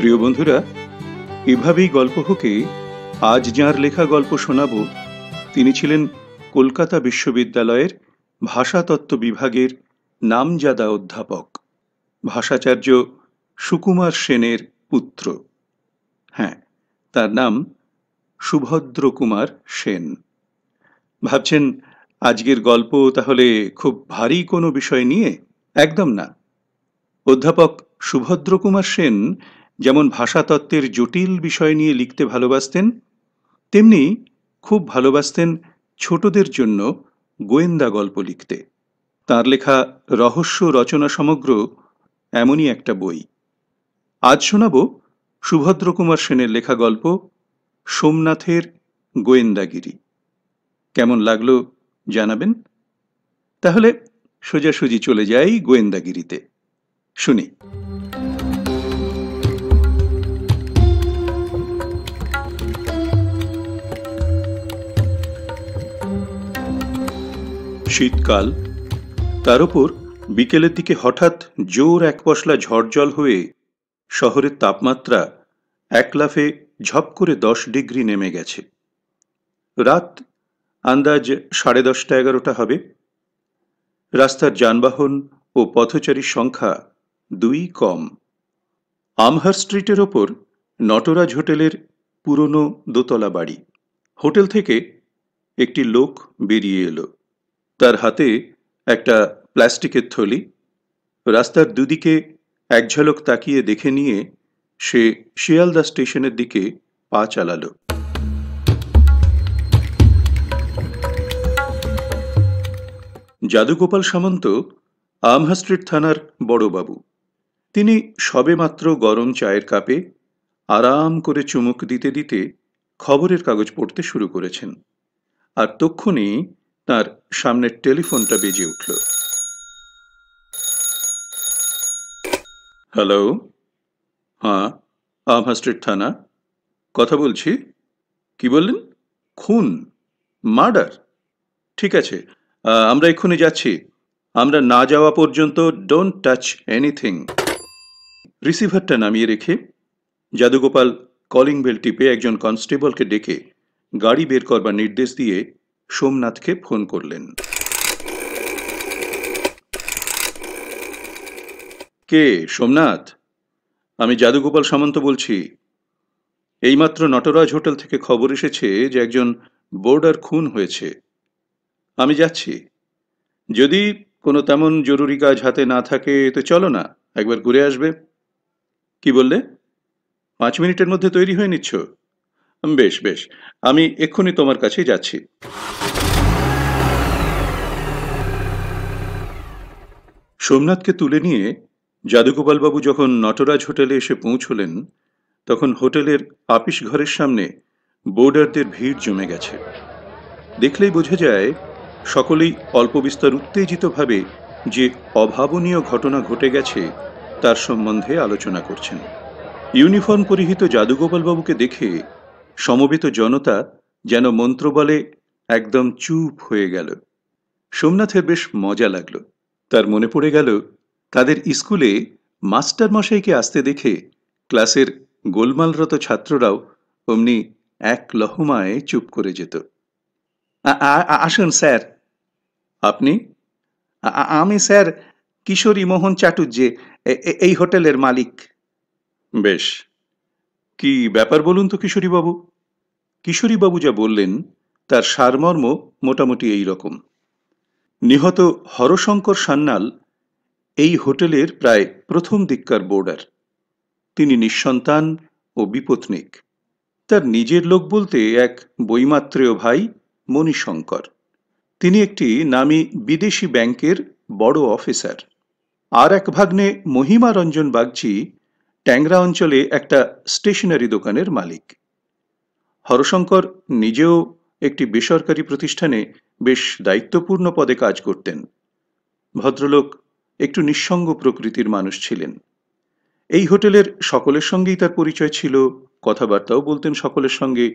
প্রিয় বন্ধুরা এভাবেই গল্প হোকে আজ যাঁর লেখা গল্প শোনাব তিনি ছিলেন কলকাতা বিশ্ববিদ্যালয়ের ভাষাতত্ত্ব বিভাগের নামজাদা অধ্যাপক ভাষাচার্য সুকুমার সেনের পুত্র হ্যাঁ তার নাম সুভদ্র কুমার সেন ভাবছেন আজকের গল্প তাহলে খুব ভারী কোনো বিষয় নিয়ে একদম না অধ্যাপক সুভদ্র কুমার সেন যেমন ভাষাতত্ত্বের জটিল বিষয় নিয়ে লিখতে ভালোবাসতেন তেমনি খুব ভালোবাসতেন ছোটদের জন্য গোয়েন্দা গল্প লিখতে তার লেখা রহস্য রচনা সমগ্র এমনই একটা বই আজ শোনাব সুভদ্রকুমার সেনের লেখা গল্প সোমনাথের গোয়েন্দাগিরি কেমন লাগলো জানাবেন তাহলে সোজাসুজি চলে যাই গোয়েন্দাগিরিতে শুনি শীতকাল তার ওপর বিকেলের দিকে হঠাৎ জোর এক পশলা ঝড়জল হয়ে শহরের তাপমাত্রা এক লাফে ঝপ করে দশ ডিগ্রি নেমে গেছে রাত আন্দাজ সাড়ে দশটা এগারোটা হবে রাস্তার যানবাহন ও পথচারীর সংখ্যা দুই কম আমহার স্ট্রিটের ওপর নটরাজ হোটেলের পুরনো দোতলা বাড়ি হোটেল থেকে একটি লোক বেরিয়ে এলো তার হাতে একটা প্লাস্টিকের থলি রাস্তার দুদিকে এক ঝলক তাকিয়ে দেখে নিয়ে সে শিয়ালদা স্টেশনের দিকে পা চালালো যাদুগোপাল সামন্ত আমহাস্ট্রিট থানার বড়বাবু তিনি সবেমাত্র গরম চায়ের কাপে আরাম করে চুমুক দিতে দিতে খবরের কাগজ পড়তে শুরু করেছেন আর তক্ষুনি তার সামনের টেলিফোনটা বেজে উঠল হ্যালো হ্যাঁ আমহা স্ট্রিট থানা কথা বলছি কি বললেন খুন মার্ডার ঠিক আছে আমরা এক্ষুনি যাচ্ছি আমরা না যাওয়া পর্যন্ত ডোন্ট টাচ এনিথিং রিসিভারটা নামিয়ে রেখে যাদুগোপাল কলিং বেল টিপে একজন কনস্টেবলকে ডেকে গাড়ি বের করবার নির্দেশ দিয়ে সোমনাথকে ফোন করলেন কে সোমনাথ আমি জাদুগোপাল সামন্ত বলছি এইমাত্র নটরাজ হোটেল থেকে খবর এসেছে যে একজন বোর্ডার খুন হয়েছে আমি যাচ্ছি যদি কোনো তেমন জরুরি কাজ হাতে না থাকে তো চলো না একবার ঘুরে আসবে কি বললে পাঁচ মিনিটের মধ্যে তৈরি হয়ে নিচ্ছ বেশ বেশ আমি এক্ষুনি তোমার কাছেই যাচ্ছি সোমনাথকে তুলে নিয়ে যাদুগোপালবাবু যখন নটরাজ হোটেলে এসে পৌঁছলেন তখন হোটেলের আপিস ঘরের সামনে বোর্ডারদের ভিড় জমে গেছে দেখলেই বোঝা যায় সকলেই অল্প বিস্তর উত্তেজিতভাবে যে অভাবনীয় ঘটনা ঘটে গেছে তার সম্বন্ধে আলোচনা করছেন ইউনিফর্ম পরিহিত যাদুগোপালবাবুকে দেখে সমবেত জনতা যেন মন্ত্রবলে একদম চুপ হয়ে গেল সোমনাথের বেশ মজা লাগল তার মনে পড়ে গেল তাদের স্কুলে মাস্টার মশাইকে আসতে দেখে ক্লাসের গোলমালরত ছাত্ররাও অমনি এক লহমায় চুপ করে যেত আসুন স্যার আপনি আমি স্যার কিশোরী মোহন চাটুর্যে এই হোটেলের মালিক বেশ কি ব্যাপার বলুন তো কিশোরীবাবু কিশোরীবাবু যা বললেন তার সারমর্ম মোটামুটি এই রকম নিহত হরশঙ্কর সান্যাল এই হোটেলের প্রায় প্রথম দিককার বোর্ডার তিনি নিঃসন্তান ও বিপত্নিক তার নিজের লোক বলতে এক বইমাত্রেয় ভাই মণিশঙ্কর তিনি একটি নামি বিদেশি ব্যাংকের বড় অফিসার আর এক ভাগ্নে মহিমা রঞ্জন বাগচি ট্যাংরা অঞ্চলে একটা স্টেশনারি দোকানের মালিক হরশঙ্কর নিজেও একটি বেসরকারি প্রতিষ্ঠানে বেশ দায়িত্বপূর্ণ পদে কাজ করতেন ভদ্রলোক একটু নিঃসঙ্গ প্রকৃতির মানুষ ছিলেন এই হোটেলের সকলের সঙ্গেই তার পরিচয় ছিল কথাবার্তাও বলতেন সকলের সঙ্গে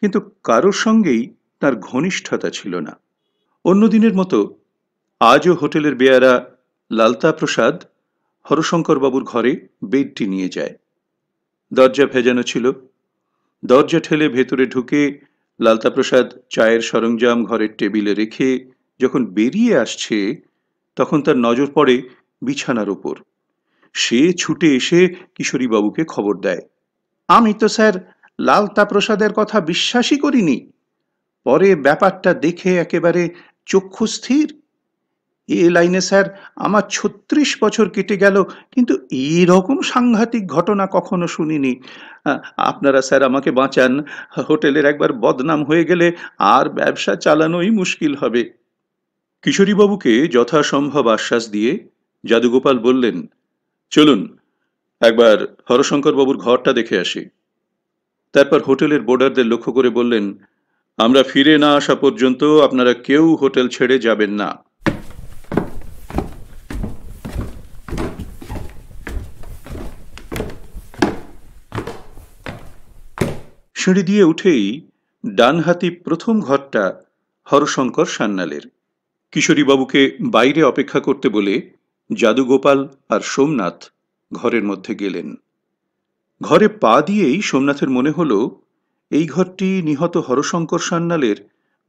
কিন্তু কারোর সঙ্গেই তার ঘনিষ্ঠতা ছিল না অন্যদিনের মতো আজও হোটেলের বেয়ারা লালতা প্রসাদ হরশঙ্করবাবুর ঘরে বেডটি নিয়ে যায় দরজা ভেজানো ছিল দরজা ঠেলে ভেতরে ঢুকে লালতাপ্রসাদ চায়ের সরঞ্জাম ঘরের টেবিলে রেখে যখন বেরিয়ে আসছে তখন তার নজর পড়ে বিছানার ওপর সে ছুটে এসে কিশোরীবাবুকে খবর দেয় আমি তো স্যার লালতাপ্রসাদের কথা বিশ্বাসই করিনি পরে ব্যাপারটা দেখে একেবারে চক্ষুস্থির এ লাইনে স্যার আমার ছত্রিশ বছর কেটে গেল কিন্তু এই রকম সাংঘাতিক ঘটনা কখনো শুনিনি আপনারা স্যার আমাকে বাঁচান হোটেলের একবার বদনাম হয়ে গেলে আর ব্যবসা চালানোই মুশকিল হবে কিশোরীবাবুকে যথাসম্ভব আশ্বাস দিয়ে যাদুগোপাল বললেন চলুন একবার হরশঙ্করবাবুর ঘরটা দেখে আসি তারপর হোটেলের বোর্ডারদের লক্ষ্য করে বললেন আমরা ফিরে না আসা পর্যন্ত আপনারা কেউ হোটেল ছেড়ে যাবেন না সিঁড়ি দিয়ে উঠেই ডানহাতি প্রথম ঘরটা হরশঙ্কর সান্নালের কিশোরীবাবুকে বাইরে অপেক্ষা করতে বলে জাদুগোপাল আর সোমনাথ ঘরের মধ্যে গেলেন ঘরে পা দিয়েই সোমনাথের মনে হল এই ঘরটি নিহত হরশঙ্কর সান্নালের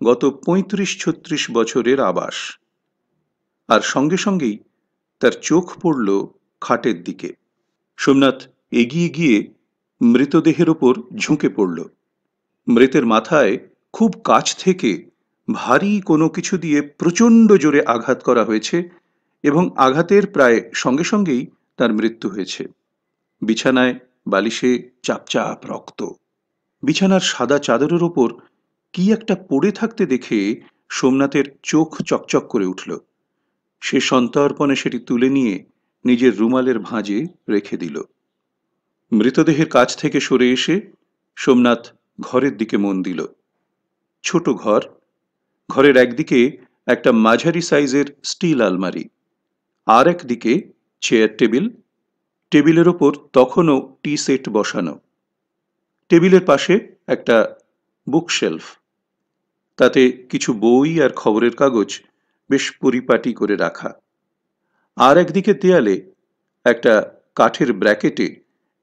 গত পঁয়ত্রিশ ছত্রিশ বছরের আবাস আর সঙ্গে সঙ্গেই তার চোখ পড়ল খাটের দিকে সোমনাথ এগিয়ে গিয়ে মৃতদেহের ওপর ঝুঁকে পড়ল মৃতের মাথায় খুব কাছ থেকে ভারী কোনো কিছু দিয়ে প্রচণ্ড জোরে আঘাত করা হয়েছে এবং আঘাতের প্রায় সঙ্গে সঙ্গেই তার মৃত্যু হয়েছে বিছানায় বালিশে চাপচাপ রক্ত বিছানার সাদা চাদরের ওপর কি একটা পড়ে থাকতে দেখে সোমনাথের চোখ চকচক করে উঠল সে সন্তর্পণে সেটি তুলে নিয়ে নিজের রুমালের ভাঁজে রেখে দিল মৃতদেহের কাছ থেকে সরে এসে সোমনাথ ঘরের দিকে মন দিল ছোট ঘর ঘরের একদিকে একটা মাঝারি সাইজের স্টিল আলমারি আর একদিকে চেয়ার টেবিল টেবিলের ওপর তখনও টি সেট বসানো টেবিলের পাশে একটা বুকশেলফ তাতে কিছু বই আর খবরের কাগজ বেশ পরিপাটি করে রাখা আর একদিকে দেয়ালে একটা কাঠের ব্র্যাকেটে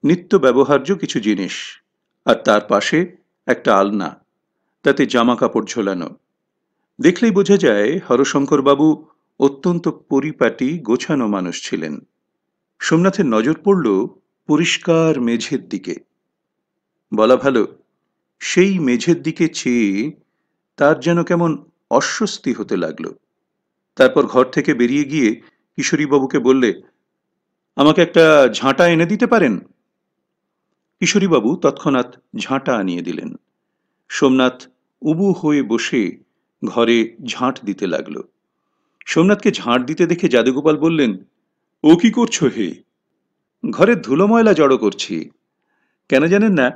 নিত্য ব্যবহার্য কিছু জিনিস আর তার পাশে একটা আলনা তাতে জামা কাপড় ঝোলানো দেখলেই বোঝা যায় হরশঙ্করবাবু অত্যন্ত পরিপাটি গোছানো মানুষ ছিলেন সোমনাথের নজর পড়ল পরিষ্কার মেঝের দিকে বলা ভালো সেই মেঝের দিকে চেয়ে তার যেন কেমন অস্বস্তি হতে লাগল তারপর ঘর থেকে বেরিয়ে গিয়ে কিশোরীবাবুকে বললে আমাকে একটা ঝাঁটা এনে দিতে পারেন কিশোরীবাবু তৎক্ষণাৎ ঝাঁটা আনিয়ে দিলেন সোমনাথ উবু হয়ে বসে ঘরে ঝাঁট দিতে লাগল সোমনাথকে ঝাঁট দিতে দেখে যাদুগোপাল বললেন ও কি করছো হে ঘরে ধুলো ময়লা জড়ো করছি কেন জানেন না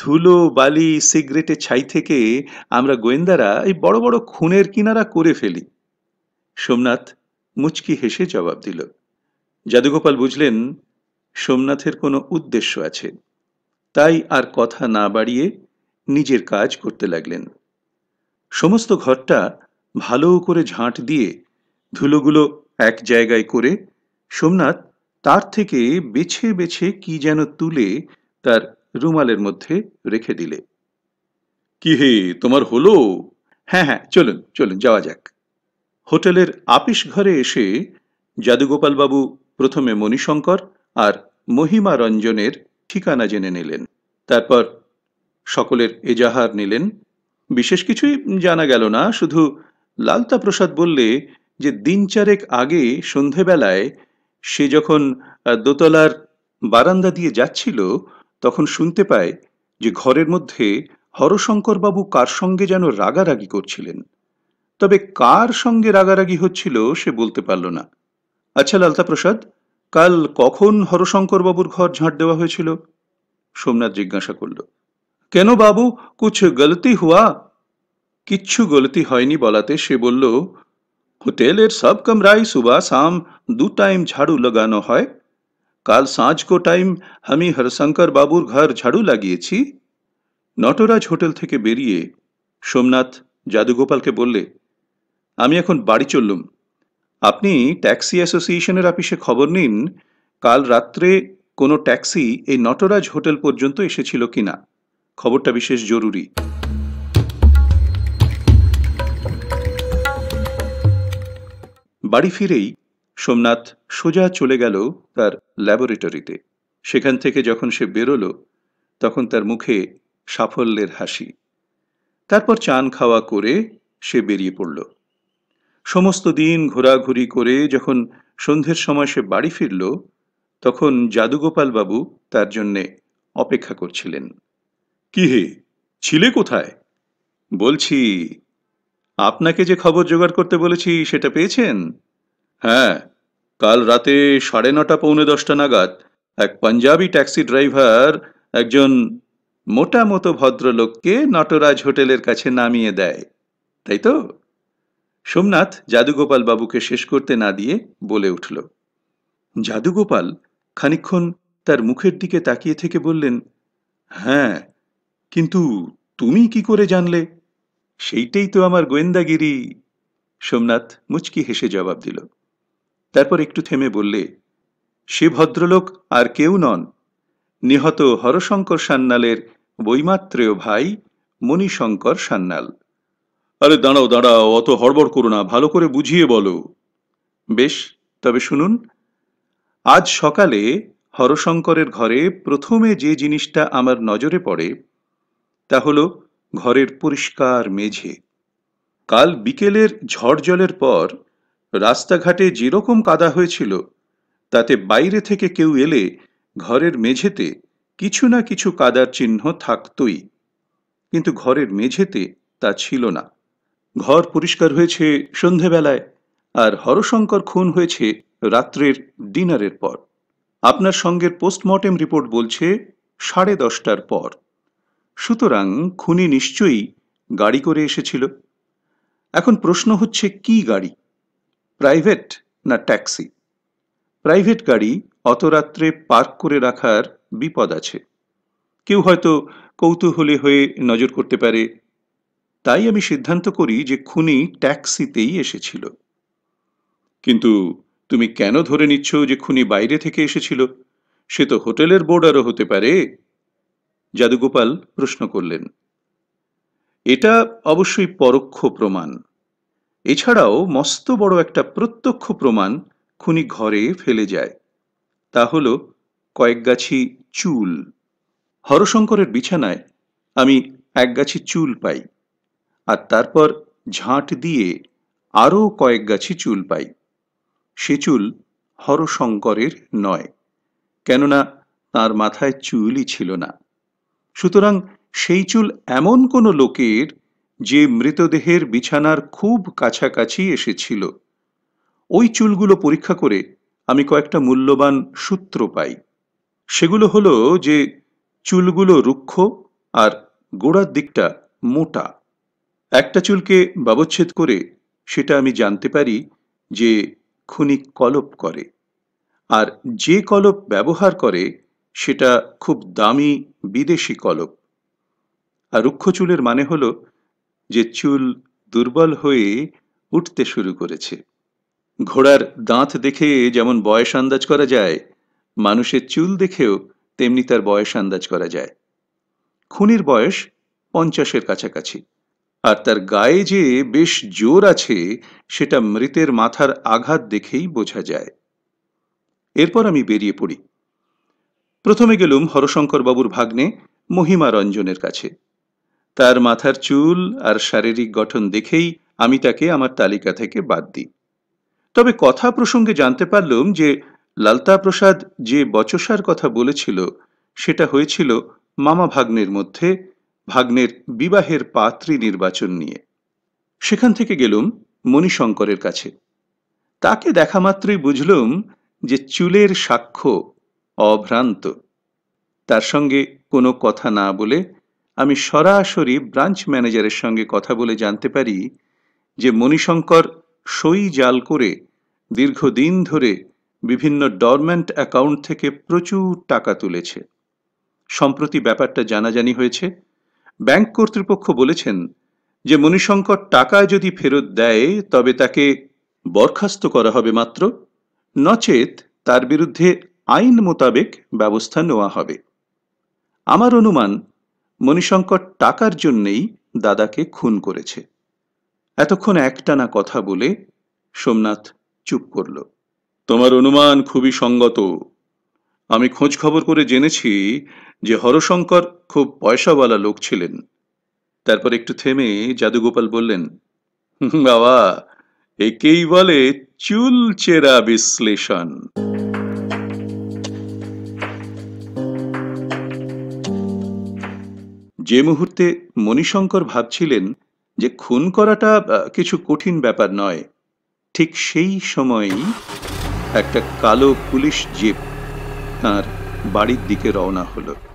ধুলো বালি সিগারেটের ছাই থেকে আমরা গোয়েন্দারা এই বড় বড় খুনের কিনারা করে ফেলি সোমনাথ মুচকি হেসে জবাব দিল যাদুগোপাল বুঝলেন সোমনাথের কোনো উদ্দেশ্য আছে তাই আর কথা না বাড়িয়ে নিজের কাজ করতে লাগলেন সমস্ত ঘরটা ভালো করে ঝাঁট দিয়ে ধুলোগুলো এক জায়গায় করে সোমনাথ তার থেকে বেছে বেছে কি যেন তুলে তার রুমালের মধ্যে রেখে দিলে কি হে তোমার হলো হ্যাঁ হ্যাঁ চলুন চলুন যাওয়া যাক হোটেলের আপিস ঘরে এসে যাদুগোপালবাবু প্রথমে মণিশঙ্কর আর মহিমা রঞ্জনের ঠিকানা জেনে নিলেন তারপর সকলের এজাহার নিলেন বিশেষ কিছুই জানা গেল না শুধু লালতা প্রসাদ বললে যে দিন চারেক আগে সন্ধেবেলায় সে যখন দোতলার বারান্দা দিয়ে যাচ্ছিল তখন শুনতে পায় যে ঘরের মধ্যে হরশঙ্করবাবু কার সঙ্গে যেন রাগারাগি করছিলেন তবে কার সঙ্গে রাগারাগি হচ্ছিল সে বলতে পারল না আচ্ছা লালতা প্রসাদ কাল কখন হরশঙ্কর বাবুর ঘর ঝাঁট দেওয়া হয়েছিল সোমনাথ জিজ্ঞাসা করল কেন বাবু কুছ গলতি হুয়া কিচ্ছু গলতি হয়নি বলাতে সে বলল হোটেলের সব কামরাই সুবা শাম দু টাইম ঝাড়ু লাগানো হয় কাল সাঁজ কো টাইম আমি হরশঙ্কর বাবুর ঘর ঝাড়ু লাগিয়েছি নটরাজ হোটেল থেকে বেরিয়ে সোমনাথ জাদুগোপালকে বললে আমি এখন বাড়ি চললুম আপনি ট্যাক্সি অ্যাসোসিয়েশনের অফিসে খবর নিন কাল রাত্রে কোনো ট্যাক্সি এই নটরাজ হোটেল পর্যন্ত এসেছিল কিনা খবরটা বিশেষ জরুরি বাড়ি ফিরেই সোমনাথ সোজা চলে গেল তার ল্যাবরেটরিতে সেখান থেকে যখন সে বেরোল তখন তার মুখে সাফল্যের হাসি তারপর চান খাওয়া করে সে বেরিয়ে পড়ল সমস্ত দিন ঘোরাঘুরি করে যখন সন্ধ্যের সময় সে বাড়ি ফিরল তখন বাবু তার জন্যে অপেক্ষা করছিলেন কি হে ছিলে কোথায় বলছি আপনাকে যে খবর জোগাড় করতে বলেছি সেটা পেয়েছেন হ্যাঁ কাল রাতে সাড়ে নটা পৌনে দশটা নাগাদ এক পাঞ্জাবি ট্যাক্সি ড্রাইভার একজন মোটামতো ভদ্রলোককে নটরাজ হোটেলের কাছে নামিয়ে দেয় তাই তো সোমনাথ যাদুগোপাল বাবুকে শেষ করতে না দিয়ে বলে উঠল যাদুগোপাল খানিক্ষণ তার মুখের দিকে তাকিয়ে থেকে বললেন হ্যাঁ কিন্তু তুমি কি করে জানলে সেইটাই তো আমার গোয়েন্দাগিরি সোমনাথ মুচকি হেসে জবাব দিল তারপর একটু থেমে বললে সে ভদ্রলোক আর কেউ নন নিহত হরশঙ্কর সান্যালের বইমাত্রেয় ভাই মণিশঙ্কর সান্যাল আরে দাঁড়াও দাঁড়াও অত হড়বড় করো না ভালো করে বুঝিয়ে বলো বেশ তবে শুনুন আজ সকালে হরশঙ্করের ঘরে প্রথমে যে জিনিসটা আমার নজরে পড়ে তা হলো ঘরের পরিষ্কার মেঝে কাল বিকেলের ঝড় জলের পর রাস্তাঘাটে যেরকম কাদা হয়েছিল তাতে বাইরে থেকে কেউ এলে ঘরের মেঝেতে কিছু না কিছু কাদার চিহ্ন থাকতই কিন্তু ঘরের মেঝেতে তা ছিল না ঘর পরিষ্কার হয়েছে সন্ধেবেলায় আর হরশঙ্কর খুন হয়েছে রাত্রের ডিনারের পর আপনার সঙ্গের পোস্টমর্টেম রিপোর্ট বলছে সাড়ে দশটার পর সুতরাং খুনি নিশ্চয়ই গাড়ি করে এসেছিল এখন প্রশ্ন হচ্ছে কি গাড়ি প্রাইভেট না ট্যাক্সি প্রাইভেট গাড়ি অত রাত্রে পার্ক করে রাখার বিপদ আছে কেউ হয়তো কৌতূহলী হয়ে নজর করতে পারে তাই আমি সিদ্ধান্ত করি যে খুনি ট্যাক্সিতেই এসেছিল কিন্তু তুমি কেন ধরে নিচ্ছ যে খুনি বাইরে থেকে এসেছিল সে তো হোটেলের বোর্ডারও হতে পারে যাদুগোপাল প্রশ্ন করলেন এটা অবশ্যই পরোক্ষ প্রমাণ এছাড়াও মস্ত বড় একটা প্রত্যক্ষ প্রমাণ খুনি ঘরে ফেলে যায় তা হল কয়েকগাছি চুল হরশঙ্করের বিছানায় আমি একগাছি চুল পাই আর তারপর ঝাঁট দিয়ে আরও কয়েক গাছি চুল পাই সে চুল হরশঙ্করের নয় কেননা তার মাথায় চুলই ছিল না সুতরাং সেই চুল এমন কোনো লোকের যে মৃতদেহের বিছানার খুব কাছাকাছি এসেছিল ওই চুলগুলো পরীক্ষা করে আমি কয়েকটা মূল্যবান সূত্র পাই সেগুলো হলো যে চুলগুলো রুক্ষ আর গোড়ার দিকটা মোটা একটা চুলকে ব্যবচ্ছেদ করে সেটা আমি জানতে পারি যে খুনি কলপ করে আর যে কলপ ব্যবহার করে সেটা খুব দামি বিদেশি কলপ আর রুক্ষ চুলের মানে হল যে চুল দুর্বল হয়ে উঠতে শুরু করেছে ঘোড়ার দাঁত দেখে যেমন বয়স আন্দাজ করা যায় মানুষের চুল দেখেও তেমনি তার বয়স আন্দাজ করা যায় খুনির বয়স পঞ্চাশের কাছাকাছি আর তার গায়ে যে বেশ জোর আছে সেটা মৃতের মাথার আঘাত দেখেই বোঝা যায় এরপর আমি বেরিয়ে পড়ি প্রথমে গেলুম হরশঙ্করবাবুর ভাগ্নে মহিমা রঞ্জনের কাছে তার মাথার চুল আর শারীরিক গঠন দেখেই আমি তাকে আমার তালিকা থেকে বাদ দিই তবে কথা প্রসঙ্গে জানতে পারলুম যে লালতা প্রসাদ যে বচসার কথা বলেছিল সেটা হয়েছিল মামা ভাগ্নের মধ্যে ভাগ্নের বিবাহের পাত্রী নির্বাচন নিয়ে সেখান থেকে গেলুম মণিশঙ্করের কাছে তাকে দেখা মাত্রই বুঝলুম যে চুলের সাক্ষ্য অভ্রান্ত তার সঙ্গে কোনো কথা না বলে আমি সরাসরি ব্রাঞ্চ ম্যানেজারের সঙ্গে কথা বলে জানতে পারি যে মণিশঙ্কর সই জাল করে দীর্ঘদিন ধরে বিভিন্ন ডরম্যান্ট অ্যাকাউন্ট থেকে প্রচুর টাকা তুলেছে সম্প্রতি ব্যাপারটা জানাজানি হয়েছে ব্যাংক কর্তৃপক্ষ বলেছেন যে মণিশঙ্কর টাকা যদি ফেরত দেয় তবে তাকে বরখাস্ত করা হবে মাত্র নচেত তার বিরুদ্ধে আইন মোতাবেক ব্যবস্থা নেওয়া হবে আমার অনুমান মণিশঙ্কর টাকার জন্যেই দাদাকে খুন করেছে এতক্ষণ একটানা কথা বলে সোমনাথ চুপ করল তোমার অনুমান খুবই সঙ্গত আমি খোঁজ খবর করে জেনেছি যে হরশঙ্কর খুব পয়সাওয়ালা লোক ছিলেন তারপর একটু থেমে জাদুগোপাল বললেন বাবা একেই বলে চুলচেরা বিশ্লেষণ যে মুহূর্তে মণিশঙ্কর ভাবছিলেন যে খুন করাটা কিছু কঠিন ব্যাপার নয় ঠিক সেই সময়েই একটা কালো পুলিশ জিপ তাঁর বাড়ির দিকে রওনা হলো